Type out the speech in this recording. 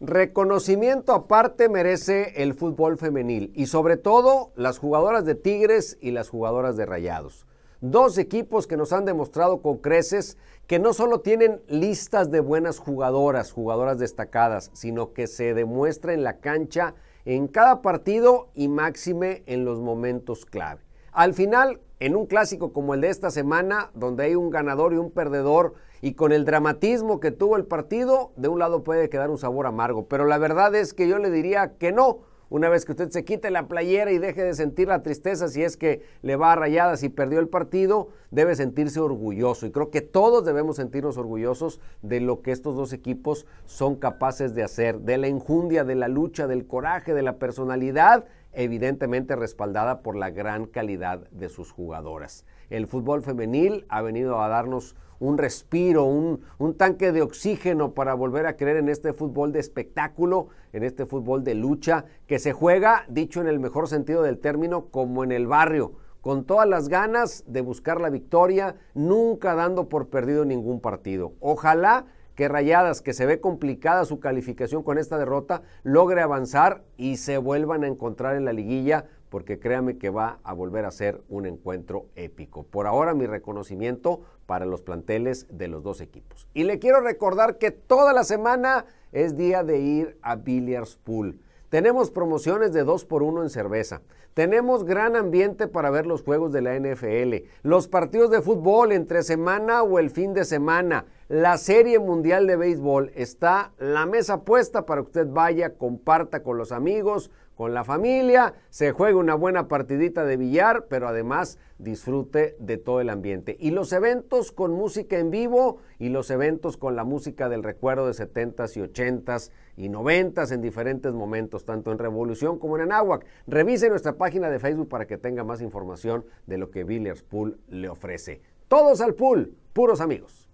Reconocimiento aparte merece el fútbol femenil y sobre todo las jugadoras de Tigres y las jugadoras de Rayados. Dos equipos que nos han demostrado con creces que no solo tienen listas de buenas jugadoras, jugadoras destacadas, sino que se demuestra en la cancha en cada partido y máxime en los momentos clave. Al final, en un clásico como el de esta semana, donde hay un ganador y un perdedor, y con el dramatismo que tuvo el partido, de un lado puede quedar un sabor amargo, pero la verdad es que yo le diría que no. Una vez que usted se quite la playera y deje de sentir la tristeza, si es que le va a rayadas y perdió el partido, debe sentirse orgulloso. Y creo que todos debemos sentirnos orgullosos de lo que estos dos equipos son capaces de hacer, de la enjundia, de la lucha, del coraje, de la personalidad evidentemente respaldada por la gran calidad de sus jugadoras. El fútbol femenil ha venido a darnos un respiro, un, tanque de oxígeno para volver a creer en este fútbol de espectáculo, en este fútbol de lucha, que se juega, dicho en el mejor sentido del término, como en el barrio, con todas las ganas de buscar la victoria, nunca dando por perdido ningún partido. Ojalá que Rayadas, que se ve complicada su calificación con esta derrota, logre avanzar y se vuelvan a encontrar en la liguilla, porque créame que va a volver a ser un encuentro épico. Por ahora mi reconocimiento para los planteles de los dos equipos. Y le quiero recordar que toda la semana es día de ir a Billiards Pool. Tenemos promociones de 2 por 1 en cerveza. Tenemos gran ambiente para ver los juegos de la NFL, los partidos de fútbol entre semana o el fin de semana. La Serie Mundial de Béisbol está la mesa puesta para que usted vaya, comparta con los amigos, con la familia, se juegue una buena partidita de billar, pero además disfrute de todo el ambiente. Y los eventos con música en vivo y los eventos con la música del recuerdo de 70s y 80s y 90s en diferentes momentos, tanto en Revolución como en Anáhuac. Revise nuestra página de Facebook para que tenga más información de lo que Billers Pool le ofrece. Todos al pool, puros amigos.